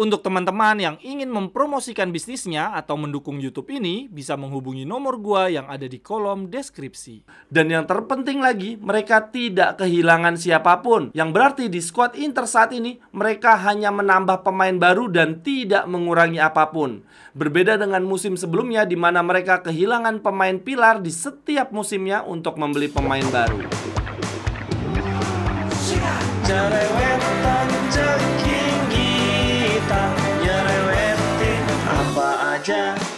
Untuk teman-teman yang ingin mempromosikan bisnisnya atau mendukung YouTube ini, bisa menghubungi nomor gua yang ada di kolom deskripsi. Dan yang terpenting lagi, mereka tidak kehilangan siapapun. Yang berarti di squad Inter saat ini, mereka hanya menambah pemain baru dan tidak mengurangi apapun. Berbeda dengan musim sebelumnya di mana mereka kehilangan pemain pilar di setiap musimnya untuk membeli pemain baru. Cerewet Yeah.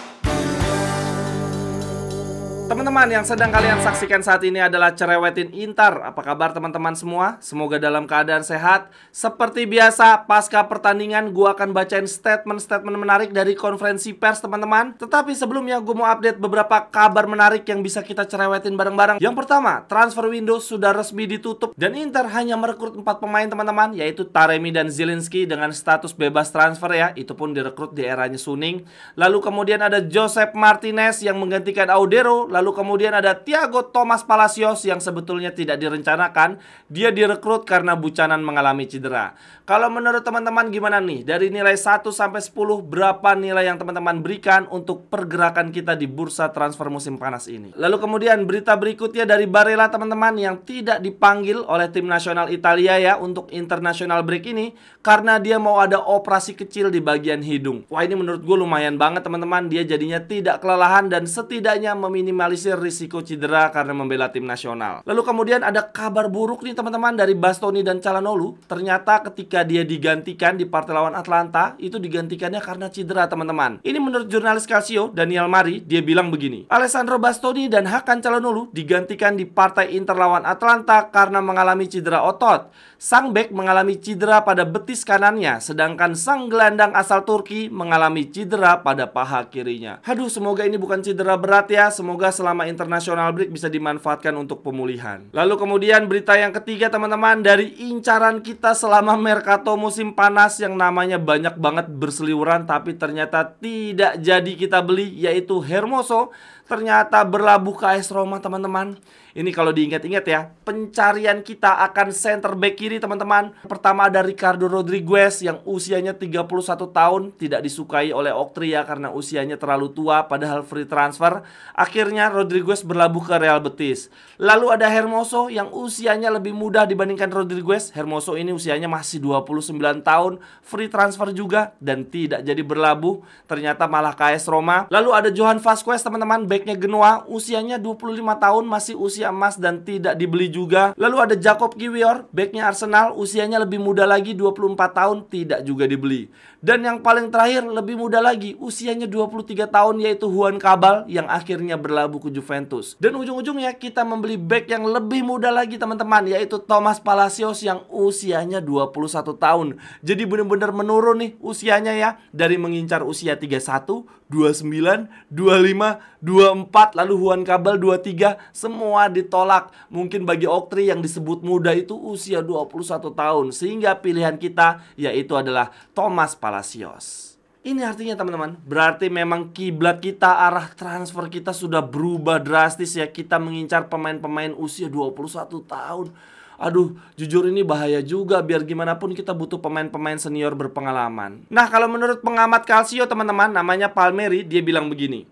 Teman-teman yang sedang kalian saksikan saat ini adalah Cerewetin Intar. Apa kabar teman-teman semua? Semoga dalam keadaan sehat. Seperti biasa, pasca pertandingan gua akan bacain statement-statement menarik dari konferensi pers teman-teman. Tetapi sebelumnya gue mau update beberapa kabar menarik yang bisa kita cerewetin bareng-bareng. Yang pertama, transfer window sudah resmi ditutup dan Inter hanya merekrut 4 pemain teman-teman yaitu Taremi dan Zielinski dengan status bebas transfer ya. Itu pun direkrut di eranya Suning. Lalu kemudian ada Joseph Martinez yang menggantikan Audero, Lalu kemudian ada Tiago Thomas Palacios yang sebetulnya tidak direncanakan. Dia direkrut karena Buchanan mengalami cedera. Kalau menurut teman-teman gimana nih? Dari nilai 1 sampai 10 berapa nilai yang teman-teman berikan untuk pergerakan kita di bursa transfer musim panas ini? Lalu kemudian berita berikutnya dari Barella teman-teman yang tidak dipanggil oleh tim nasional Italia ya untuk international break ini karena dia mau ada operasi kecil di bagian hidung. Wah ini menurut gue lumayan banget teman-teman. Dia jadinya tidak kelelahan dan setidaknya meminimalisasi meminimalisir risiko cedera karena membela tim nasional. Lalu kemudian ada kabar buruk nih teman-teman dari Bastoni dan Calanolu. Ternyata ketika dia digantikan di partai lawan Atlanta, itu digantikannya karena cedera teman-teman. Ini menurut jurnalis Calcio, Daniel Mari, dia bilang begini. Alessandro Bastoni dan Hakan Calanolu digantikan di partai Inter lawan Atlanta karena mengalami cedera otot. Sang bek mengalami cedera pada betis kanannya, sedangkan sang gelandang asal Turki mengalami cedera pada paha kirinya. Haduh, semoga ini bukan cedera berat ya. Semoga selama internasional break bisa dimanfaatkan untuk pemulihan. Lalu kemudian berita yang ketiga teman-teman dari incaran kita selama Mercato musim panas yang namanya banyak banget berseliweran tapi ternyata tidak jadi kita beli yaitu Hermoso ternyata berlabuh ke AS Roma teman-teman. Ini kalau diingat-ingat ya, pencarian kita akan center back kiri teman-teman. Pertama ada Ricardo Rodriguez yang usianya 31 tahun, tidak disukai oleh Oktria karena usianya terlalu tua padahal free transfer. Akhirnya Rodriguez berlabuh ke Real Betis. Lalu ada Hermoso yang usianya lebih muda dibandingkan Rodriguez. Hermoso ini usianya masih 29 tahun, free transfer juga dan tidak jadi berlabuh. Ternyata malah KS Roma. Lalu ada Johan Vasquez teman-teman, backnya Genoa, usianya 25 tahun masih usia usia emas dan tidak dibeli juga. Lalu ada Jacob Kiwior, backnya Arsenal, usianya lebih muda lagi 24 tahun, tidak juga dibeli. Dan yang paling terakhir, lebih muda lagi, usianya 23 tahun yaitu Juan Cabal yang akhirnya berlabuh ke Juventus. Dan ujung-ujungnya kita membeli back yang lebih muda lagi teman-teman, yaitu Thomas Palacios yang usianya 21 tahun. Jadi benar-benar menurun nih usianya ya, dari mengincar usia 31 29, 25, 24, lalu Juan Kabel 23, semua ditolak. Mungkin bagi Oktri yang disebut muda itu usia 21 tahun, sehingga pilihan kita yaitu adalah Thomas Palacios. Ini artinya teman-teman, berarti memang kiblat kita, arah transfer kita sudah berubah drastis ya. Kita mengincar pemain-pemain usia 21 tahun aduh jujur ini bahaya juga biar gimana pun kita butuh pemain-pemain senior berpengalaman. Nah, kalau menurut pengamat Calcio teman-teman namanya Palmeri, dia bilang begini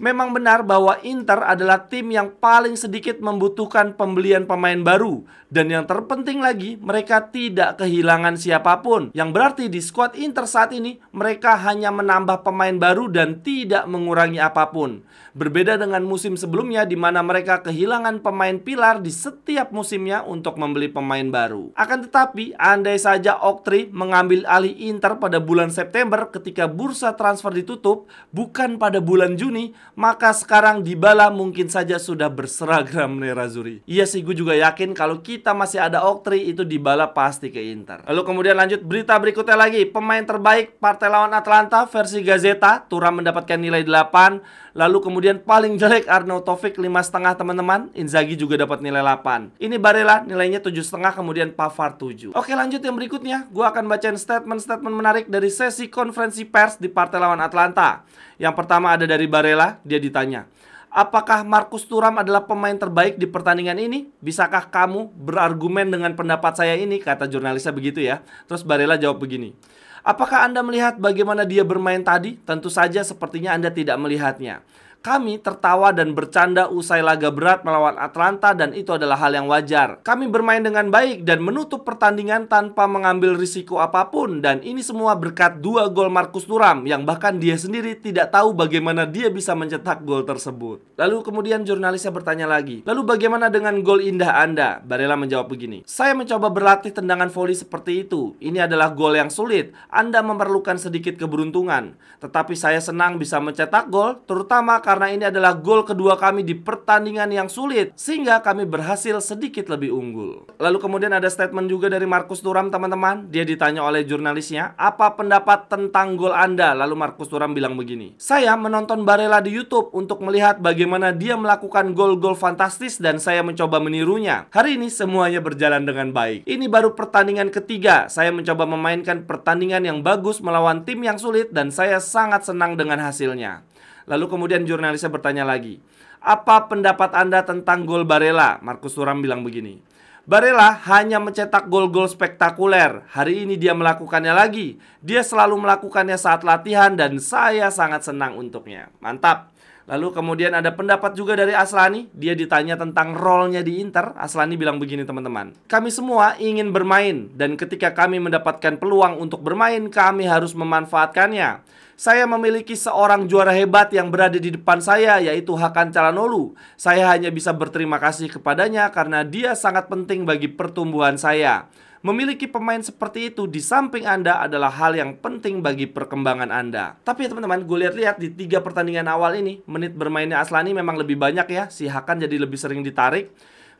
memang benar bahwa Inter adalah tim yang paling sedikit membutuhkan pembelian pemain baru. Dan yang terpenting lagi, mereka tidak kehilangan siapapun. Yang berarti di skuad Inter saat ini, mereka hanya menambah pemain baru dan tidak mengurangi apapun. Berbeda dengan musim sebelumnya di mana mereka kehilangan pemain pilar di setiap musimnya untuk membeli pemain baru. Akan tetapi, andai saja Oktri mengambil alih Inter pada bulan September ketika bursa transfer ditutup, bukan pada bulan Juni, maka sekarang Dybala mungkin saja sudah berseragam Nerazzurri. Iya sih, gue juga yakin kalau kita masih ada Oktri itu Dybala pasti ke Inter. Lalu kemudian lanjut berita berikutnya lagi. Pemain terbaik partai lawan Atlanta versi Gazeta, Turam mendapatkan nilai 8. Lalu kemudian paling jelek Arno Taufik 5,5 teman-teman. Inzaghi juga dapat nilai 8. Ini Barella nilainya 7,5 kemudian Pavard 7. Oke lanjut yang berikutnya, gue akan bacain statement-statement menarik dari sesi konferensi pers di partai lawan Atlanta. Yang pertama ada dari Barella, dia ditanya. Apakah Markus Turam adalah pemain terbaik di pertandingan ini? Bisakah kamu berargumen dengan pendapat saya ini? Kata jurnalisnya begitu ya. Terus Barella jawab begini. Apakah Anda melihat bagaimana dia bermain tadi? Tentu saja sepertinya Anda tidak melihatnya. Kami tertawa dan bercanda usai laga berat melawan Atlanta dan itu adalah hal yang wajar. Kami bermain dengan baik dan menutup pertandingan tanpa mengambil risiko apapun dan ini semua berkat dua gol Markus Turam yang bahkan dia sendiri tidak tahu bagaimana dia bisa mencetak gol tersebut. Lalu kemudian jurnalisnya bertanya lagi, lalu bagaimana dengan gol indah Anda? Barella menjawab begini, saya mencoba berlatih tendangan volley seperti itu. Ini adalah gol yang sulit. Anda memerlukan sedikit keberuntungan. Tetapi saya senang bisa mencetak gol, terutama karena ini adalah gol kedua kami di pertandingan yang sulit sehingga kami berhasil sedikit lebih unggul. Lalu kemudian ada statement juga dari Markus Turam teman-teman. Dia ditanya oleh jurnalisnya, "Apa pendapat tentang gol Anda?" Lalu Markus Turam bilang begini, "Saya menonton Barella di YouTube untuk melihat bagaimana dia melakukan gol-gol fantastis dan saya mencoba menirunya. Hari ini semuanya berjalan dengan baik. Ini baru pertandingan ketiga. Saya mencoba memainkan pertandingan yang bagus melawan tim yang sulit dan saya sangat senang dengan hasilnya." Lalu kemudian jurnalisnya bertanya lagi, apa pendapat Anda tentang gol Barella? Markus Suram bilang begini. Barella hanya mencetak gol-gol spektakuler. Hari ini dia melakukannya lagi. Dia selalu melakukannya saat latihan dan saya sangat senang untuknya. Mantap. Lalu kemudian ada pendapat juga dari Aslani, dia ditanya tentang role-nya di Inter. Aslani bilang begini teman-teman, kami semua ingin bermain dan ketika kami mendapatkan peluang untuk bermain, kami harus memanfaatkannya. Saya memiliki seorang juara hebat yang berada di depan saya yaitu Hakan Calanolu. Saya hanya bisa berterima kasih kepadanya karena dia sangat penting bagi pertumbuhan saya. Memiliki pemain seperti itu di samping Anda adalah hal yang penting bagi perkembangan Anda. Tapi ya teman-teman, gue lihat-lihat di tiga pertandingan awal ini, menit bermainnya Aslani memang lebih banyak ya, si Hakan jadi lebih sering ditarik.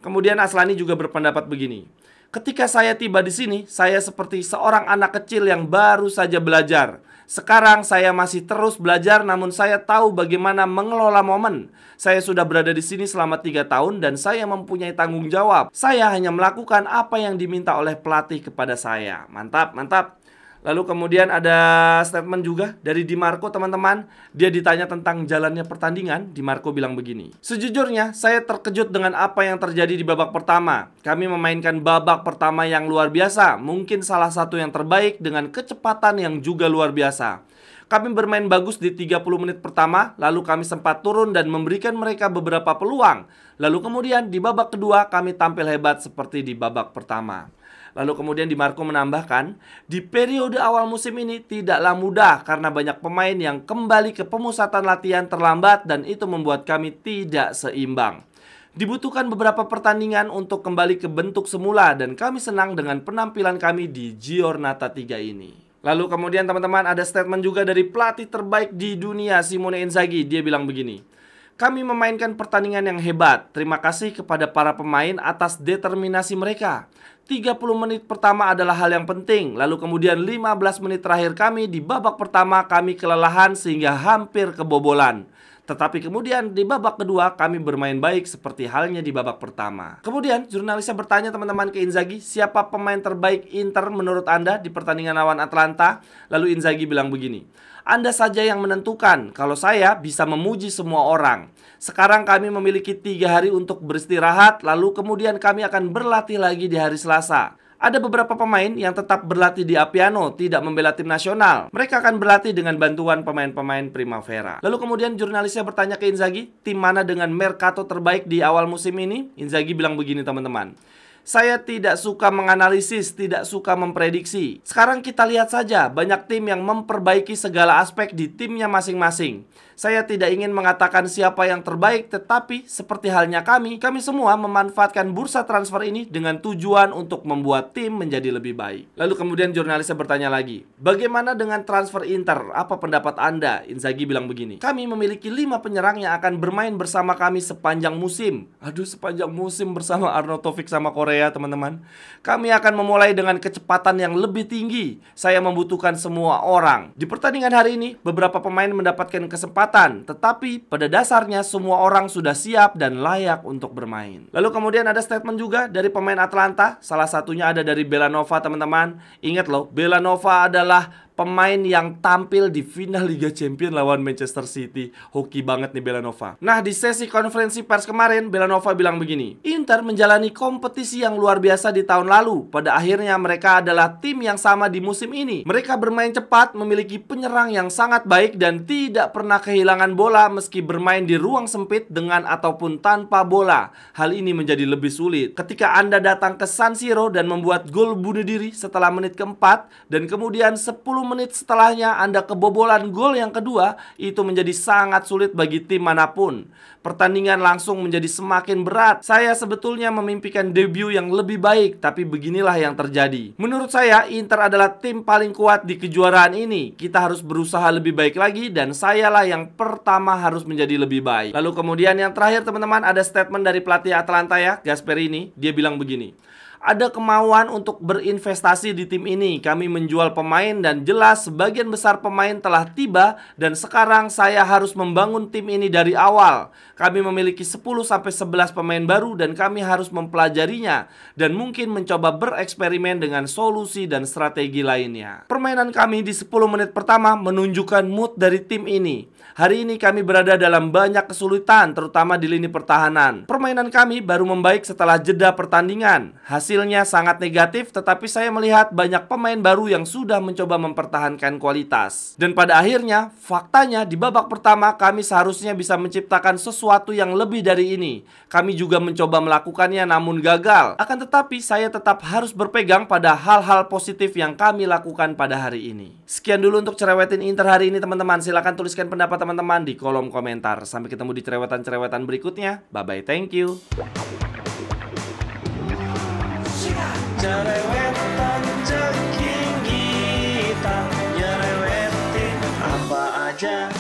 Kemudian Aslani juga berpendapat begini. Ketika saya tiba di sini, saya seperti seorang anak kecil yang baru saja belajar. Sekarang saya masih terus belajar namun saya tahu bagaimana mengelola momen. Saya sudah berada di sini selama tiga tahun dan saya mempunyai tanggung jawab. Saya hanya melakukan apa yang diminta oleh pelatih kepada saya. Mantap, mantap. Lalu kemudian ada statement juga dari Di Marco teman-teman. Dia ditanya tentang jalannya pertandingan. Di Marco bilang begini. Sejujurnya saya terkejut dengan apa yang terjadi di babak pertama. Kami memainkan babak pertama yang luar biasa. Mungkin salah satu yang terbaik dengan kecepatan yang juga luar biasa. Kami bermain bagus di 30 menit pertama, lalu kami sempat turun dan memberikan mereka beberapa peluang. Lalu kemudian di babak kedua kami tampil hebat seperti di babak pertama. Lalu kemudian Di Marco menambahkan, di periode awal musim ini tidaklah mudah karena banyak pemain yang kembali ke pemusatan latihan terlambat dan itu membuat kami tidak seimbang. Dibutuhkan beberapa pertandingan untuk kembali ke bentuk semula dan kami senang dengan penampilan kami di Giornata 3 ini. Lalu kemudian teman-teman ada statement juga dari pelatih terbaik di dunia Simone Inzaghi. Dia bilang begini, kami memainkan pertandingan yang hebat. Terima kasih kepada para pemain atas determinasi mereka. 30 menit pertama adalah hal yang penting. Lalu kemudian 15 menit terakhir kami di babak pertama kami kelelahan sehingga hampir kebobolan. Tetapi kemudian di babak kedua kami bermain baik seperti halnya di babak pertama. Kemudian jurnalisnya bertanya teman-teman ke Inzaghi, siapa pemain terbaik Inter menurut Anda di pertandingan lawan Atlanta? Lalu Inzaghi bilang begini, anda saja yang menentukan. Kalau saya bisa memuji semua orang. Sekarang kami memiliki tiga hari untuk beristirahat, lalu kemudian kami akan berlatih lagi di hari Selasa. Ada beberapa pemain yang tetap berlatih di Apiano, tidak membela tim nasional. Mereka akan berlatih dengan bantuan pemain-pemain Primavera. Lalu kemudian jurnalisnya bertanya ke Inzaghi, tim mana dengan Mercato terbaik di awal musim ini? Inzaghi bilang begini teman-teman. Saya tidak suka menganalisis, tidak suka memprediksi. Sekarang kita lihat saja banyak tim yang memperbaiki segala aspek di timnya masing-masing. Saya tidak ingin mengatakan siapa yang terbaik, tetapi seperti halnya kami, kami semua memanfaatkan bursa transfer ini dengan tujuan untuk membuat tim menjadi lebih baik. Lalu kemudian jurnalisnya bertanya lagi, bagaimana dengan transfer Inter? Apa pendapat Anda? Inzaghi bilang begini, kami memiliki lima penyerang yang akan bermain bersama kami sepanjang musim. Aduh, sepanjang musim bersama Arno Taufik sama Korea Ya teman-teman. Kami akan memulai dengan kecepatan yang lebih tinggi. Saya membutuhkan semua orang. Di pertandingan hari ini, beberapa pemain mendapatkan kesempatan, tetapi pada dasarnya semua orang sudah siap dan layak untuk bermain. Lalu kemudian ada statement juga dari pemain Atlanta, salah satunya ada dari Belanova, teman-teman. Ingat loh, Belanova adalah pemain yang tampil di final Liga Champions lawan Manchester City. Hoki banget nih Belanova. Nah, di sesi konferensi pers kemarin, Belanova bilang begini. Inter menjalani kompetisi yang luar biasa di tahun lalu. Pada akhirnya mereka adalah tim yang sama di musim ini. Mereka bermain cepat, memiliki penyerang yang sangat baik dan tidak pernah kehilangan bola meski bermain di ruang sempit dengan ataupun tanpa bola. Hal ini menjadi lebih sulit ketika Anda datang ke San Siro dan membuat gol bunuh diri setelah menit keempat dan kemudian 10 menit setelahnya Anda kebobolan gol yang kedua, itu menjadi sangat sulit bagi tim manapun. Pertandingan langsung menjadi semakin berat. Saya sebetulnya memimpikan debut yang lebih baik, tapi beginilah yang terjadi. Menurut saya, Inter adalah tim paling kuat di kejuaraan ini. Kita harus berusaha lebih baik lagi dan sayalah yang pertama harus menjadi lebih baik. Lalu kemudian yang terakhir teman-teman ada statement dari pelatih Atlanta ya, Gasperini. Dia bilang begini ada kemauan untuk berinvestasi di tim ini. Kami menjual pemain dan jelas sebagian besar pemain telah tiba dan sekarang saya harus membangun tim ini dari awal. Kami memiliki 10 11 pemain baru dan kami harus mempelajarinya dan mungkin mencoba bereksperimen dengan solusi dan strategi lainnya. Permainan kami di 10 menit pertama menunjukkan mood dari tim ini. Hari ini kami berada dalam banyak kesulitan terutama di lini pertahanan. Permainan kami baru membaik setelah jeda pertandingan. Hasil hasilnya sangat negatif tetapi saya melihat banyak pemain baru yang sudah mencoba mempertahankan kualitas. Dan pada akhirnya, faktanya di babak pertama kami seharusnya bisa menciptakan sesuatu yang lebih dari ini. Kami juga mencoba melakukannya namun gagal. Akan tetapi saya tetap harus berpegang pada hal-hal positif yang kami lakukan pada hari ini. Sekian dulu untuk cerewetin Inter hari ini teman-teman. Silahkan tuliskan pendapat teman-teman di kolom komentar. Sampai ketemu di cerewetan-cerewetan berikutnya. Bye-bye, thank you. Cerewetkan ceking kita Nyerewetin apa aja